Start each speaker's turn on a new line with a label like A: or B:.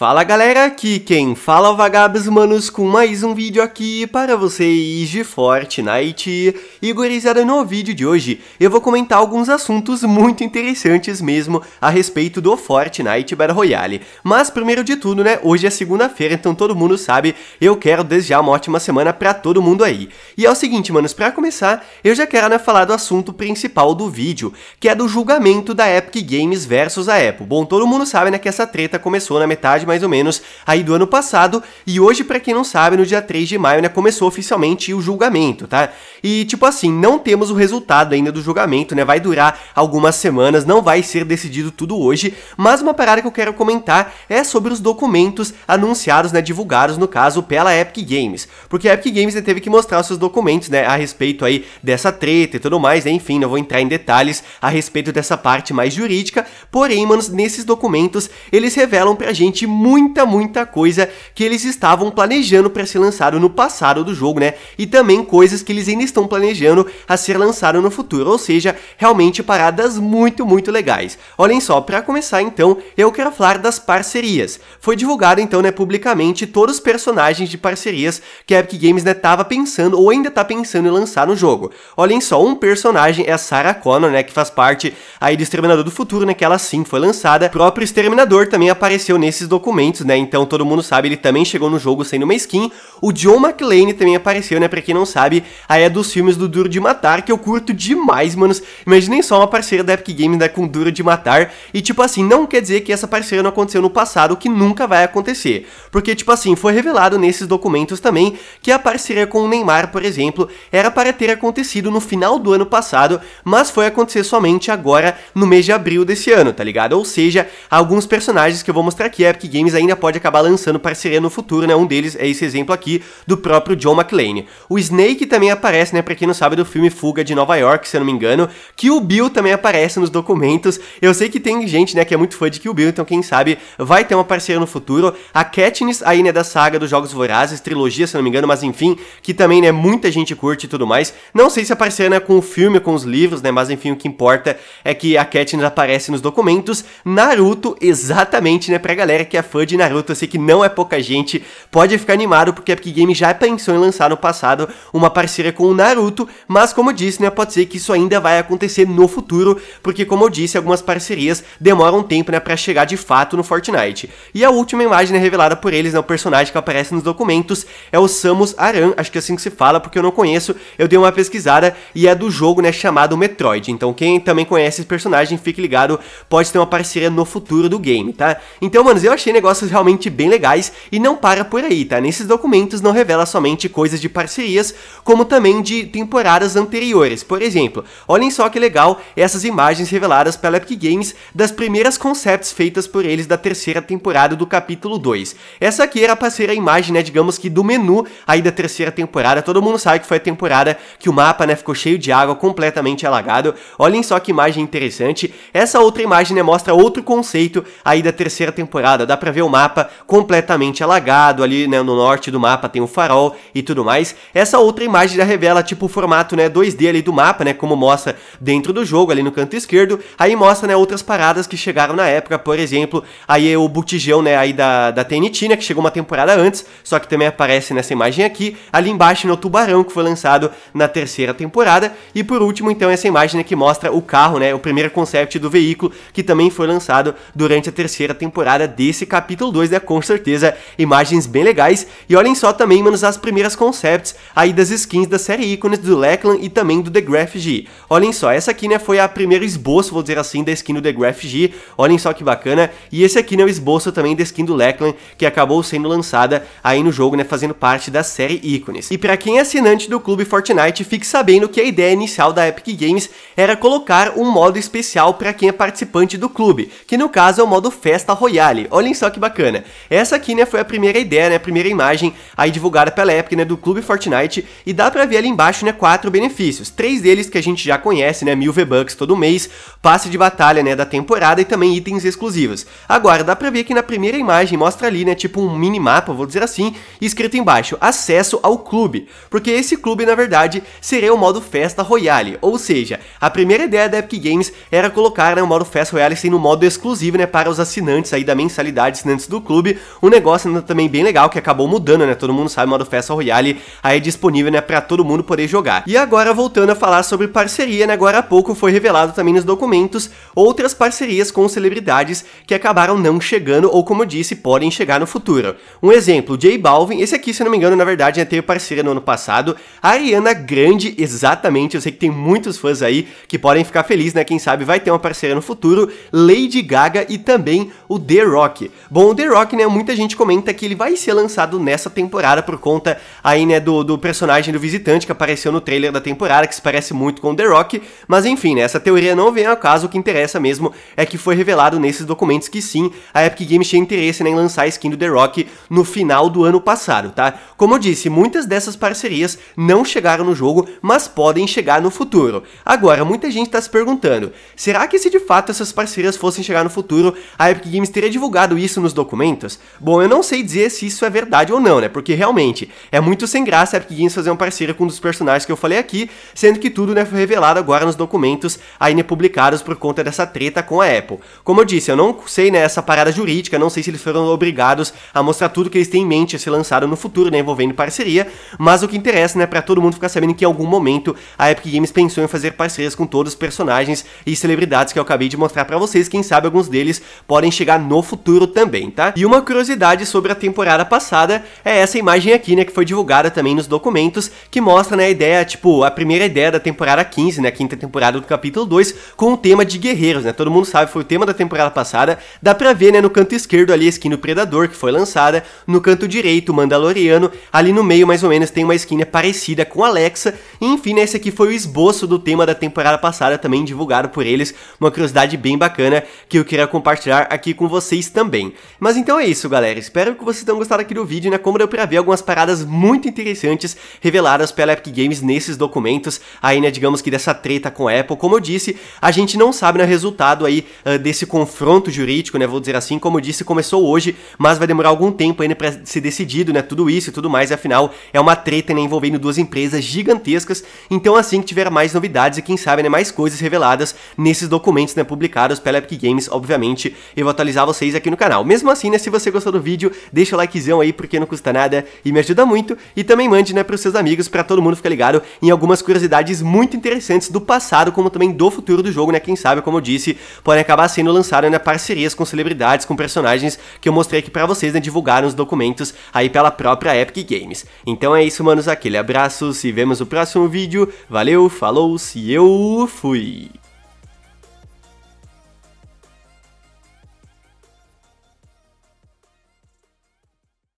A: Fala galera, aqui quem fala é vagabos manos com mais um vídeo aqui para vocês de Fortnite E gurizada, no vídeo de hoje eu vou comentar alguns assuntos muito interessantes mesmo a respeito do Fortnite Battle Royale Mas primeiro de tudo né, hoje é segunda-feira, então todo mundo sabe, eu quero desejar uma ótima semana pra todo mundo aí E é o seguinte manos, pra começar, eu já quero né, falar do assunto principal do vídeo Que é do julgamento da Epic Games versus a Apple Bom, todo mundo sabe né, que essa treta começou na metade mais ou menos aí do ano passado, e hoje, para quem não sabe, no dia 3 de maio, né, começou oficialmente o julgamento, tá? E tipo assim, não temos o resultado ainda do julgamento, né? Vai durar algumas semanas, não vai ser decidido tudo hoje, mas uma parada que eu quero comentar é sobre os documentos anunciados, né, divulgados no caso pela Epic Games, porque a Epic Games né, teve que mostrar os seus documentos, né, a respeito aí dessa treta e tudo mais, né? enfim, não vou entrar em detalhes a respeito dessa parte mais jurídica, porém, manos, nesses documentos eles revelam pra gente muita, muita coisa que eles estavam planejando para ser lançado no passado do jogo, né? E também coisas que eles ainda estão planejando a ser lançado no futuro, ou seja, realmente paradas muito, muito legais. Olhem só, para começar então, eu quero falar das parcerias. Foi divulgado então, né, publicamente todos os personagens de parcerias que a Epic Games né, tava pensando ou ainda tá pensando em lançar no jogo. Olhem só, um personagem é a Sarah Connor, né, que faz parte aí do Exterminador do Futuro, né, que ela sim foi lançada. O próprio Exterminador também apareceu nesses documentos documentos, né? Então todo mundo sabe, ele também chegou no jogo sendo uma skin. O John McClane também apareceu, né? Pra quem não sabe, aí é dos filmes do Duro de Matar, que eu curto demais, manos. Imaginem só uma parceira da Epic Games, né? Com Duro de Matar. E tipo assim, não quer dizer que essa parceira não aconteceu no passado, que nunca vai acontecer. Porque tipo assim, foi revelado nesses documentos também que a parceria com o Neymar, por exemplo, era para ter acontecido no final do ano passado, mas foi acontecer somente agora no mês de abril desse ano, tá ligado? Ou seja, alguns personagens que eu vou mostrar aqui, a Epic Games ainda pode acabar lançando parceria no futuro, né? Um deles é esse exemplo aqui do próprio John McClane. O Snake também aparece, né? Pra quem não sabe, do filme Fuga de Nova York, se eu não me engano. Que o Bill também aparece nos documentos. Eu sei que tem gente, né, que é muito fã de Kill Bill, então quem sabe vai ter uma parceria no futuro. A Katniss aí, né, da saga dos Jogos Vorazes, trilogia, se eu não me engano, mas enfim, que também, né, muita gente curte e tudo mais. Não sei se aparecerá né, com o filme, com os livros, né, mas enfim, o que importa é que a Katniss aparece nos documentos. Naruto, exatamente, né, pra galera que é fã de Naruto, eu sei que não é pouca gente, pode ficar animado porque a Epic Games já pensou em lançar no passado uma parceria com o Naruto, mas como eu disse, né, pode ser que isso ainda vai acontecer no futuro, porque como eu disse, algumas parcerias demoram tempo, né, para chegar de fato no Fortnite. E a última imagem né, revelada por eles, né, o personagem que aparece nos documentos é o Samus Aran, acho que é assim que se fala, porque eu não conheço, eu dei uma pesquisada e é do jogo, né, chamado Metroid. Então quem também conhece esse personagem, fique ligado, pode ter uma parceria no futuro do game, tá? Então, manos, eu achei achei negócios realmente bem legais e não para por aí, tá? Nesses documentos não revela somente coisas de parcerias, como também de temporadas anteriores. Por exemplo, olhem só que legal essas imagens reveladas pela Epic Games das primeiras concepts feitas por eles da terceira temporada do capítulo 2. Essa aqui era para ser a imagem, né, digamos que do menu aí da terceira temporada. Todo mundo sabe que foi a temporada que o mapa, né, ficou cheio de água, completamente alagado. Olhem só que imagem interessante. Essa outra imagem, né, mostra outro conceito aí da terceira temporada, da para ver o mapa completamente alagado ali, né, no norte do mapa tem o farol e tudo mais. Essa outra imagem já revela tipo o formato, né, 2D ali do mapa, né, como mostra dentro do jogo ali no canto esquerdo. Aí mostra, né, outras paradas que chegaram na época, por exemplo, aí é o botijão, né, aí da, da TNT, né, que chegou uma temporada antes, só que também aparece nessa imagem aqui. Ali embaixo, no o tubarão que foi lançado na terceira temporada. E por último, então, essa imagem né, que mostra o carro, né, o primeiro concept do veículo que também foi lançado durante a terceira temporada desse capítulo 2 é né, com certeza imagens bem legais. E olhem só também, manos, as primeiras concepts aí das skins da série ícones do Lachlan e também do The Graph G. Olhem só, essa aqui né, foi a primeira esboço, vou dizer assim, da skin do The Graph G. Olhem só que bacana. E esse aqui né, é o esboço também da skin do Lachlan, que acabou sendo lançada aí no jogo, né, fazendo parte da série ícones. E para quem é assinante do clube Fortnite, fique sabendo que a ideia inicial da Epic Games era colocar um modo especial para quem é participante do clube, que no caso é o modo Festa Royale. Olhem só que bacana. Essa aqui, né, foi a primeira ideia, né, a primeira imagem aí divulgada pela Epic, né, do Clube Fortnite, e dá pra ver ali embaixo, né, quatro benefícios. Três deles que a gente já conhece, né, mil V-Bucks todo mês, passe de batalha, né, da temporada e também itens exclusivos. Agora, dá pra ver que na primeira imagem mostra ali, né, tipo um minimapa, vou dizer assim, escrito embaixo, acesso ao clube, porque esse clube, na verdade, seria o modo Festa Royale, ou seja, a primeira ideia da Epic Games era colocar, né, o modo Festa Royale sendo um modo exclusivo, né, para os assinantes aí da mensalidade assinantes do clube. Um negócio ainda também bem legal que acabou mudando, né? Todo mundo sabe, o modo Festa Royale aí é disponível, né, para todo mundo poder jogar. E agora voltando a falar sobre parceria, né? Agora há pouco foi revelado também nos documentos outras parcerias com celebridades que acabaram não chegando ou como eu disse, podem chegar no futuro. Um exemplo, J Balvin, esse aqui, se não me engano, na verdade, né, teve parceria no ano passado. A Ariana Grande, exatamente, eu sei que tem muitos fãs aí que podem ficar felizes, né? Quem sabe vai ter uma parceria no futuro. Lady Gaga e também o The Rock. Bom, o The Rock, né, muita gente comenta que ele vai ser lançado nessa temporada por conta aí, né, do, do personagem do visitante que apareceu no trailer da temporada, que se parece muito com o The Rock, mas enfim, né, essa teoria não vem ao caso, o que interessa mesmo é que foi revelado nesses documentos que sim, a Epic Games tinha interesse né, em lançar a skin do The Rock no final do ano passado, tá? Como eu disse, muitas dessas parcerias não chegaram no jogo, mas podem chegar no futuro. Agora, muita gente está se perguntando, será que se de fato essas parcerias fossem chegar no futuro, a Epic Games teria divulgado isso nos documentos? Bom, eu não sei dizer se isso é verdade ou não, né? Porque realmente é muito sem graça a Epic Games fazer uma parceria com um dos personagens que eu falei aqui, sendo que tudo né, foi revelado agora nos documentos ainda né, publicados por conta dessa treta com a Apple. Como eu disse, eu não sei né, essa parada jurídica, não sei se eles foram obrigados a mostrar tudo que eles têm em mente a ser lançado no futuro, né, envolvendo parceria, mas o que interessa, né, para todo mundo ficar sabendo que em algum momento a Epic Games pensou em fazer parcerias com todos os personagens e celebridades que eu acabei de mostrar para vocês, quem sabe alguns deles podem chegar no futuro também, tá? E uma curiosidade sobre a temporada passada é essa imagem aqui, né, que foi divulgada também nos documentos, que mostra, né, a ideia, tipo, a primeira ideia da temporada 15, né, quinta temporada do capítulo 2, com o tema de guerreiros, né? Todo mundo sabe, foi o tema da temporada passada. Dá pra ver, né, no canto esquerdo ali a skin do Predador, que foi lançada, no canto direito o Mandaloriano, ali no meio mais ou menos tem uma skin né, parecida com Alexa, e enfim, né, esse aqui foi o esboço do tema da temporada passada, também divulgado por eles, uma curiosidade bem bacana que eu queria compartilhar aqui com vocês também também. Mas então é isso, galera. Espero que vocês tenham gostado aqui do vídeo, né? Como deu pra ver, algumas paradas muito interessantes reveladas pela Epic Games nesses documentos, aí, né, digamos que dessa treta com a Apple. Como eu disse, a gente não sabe, né, resultado aí uh, desse confronto jurídico, né, vou dizer assim, como eu disse, começou hoje, mas vai demorar algum tempo ainda pra ser decidido, né, tudo isso e tudo mais, afinal, é uma treta, né, envolvendo duas empresas gigantescas, então assim que tiver mais novidades e quem sabe, né, mais coisas reveladas nesses documentos, né, publicados pela Epic Games, obviamente, eu vou atualizar vocês aqui no canal canal. Mesmo assim, né, se você gostou do vídeo, deixa o likezão aí porque não custa nada e me ajuda muito. E também mande, né, pros seus amigos para todo mundo ficar ligado em algumas curiosidades muito interessantes do passado, como também do futuro do jogo, né, quem sabe, como eu disse, podem acabar sendo lançadas né, parcerias com celebridades, com personagens que eu mostrei aqui para vocês, né, divulgaram os documentos aí pela própria Epic Games. Então é isso, manos, aquele abraço, se vemos no próximo vídeo, valeu, falou, se eu fui!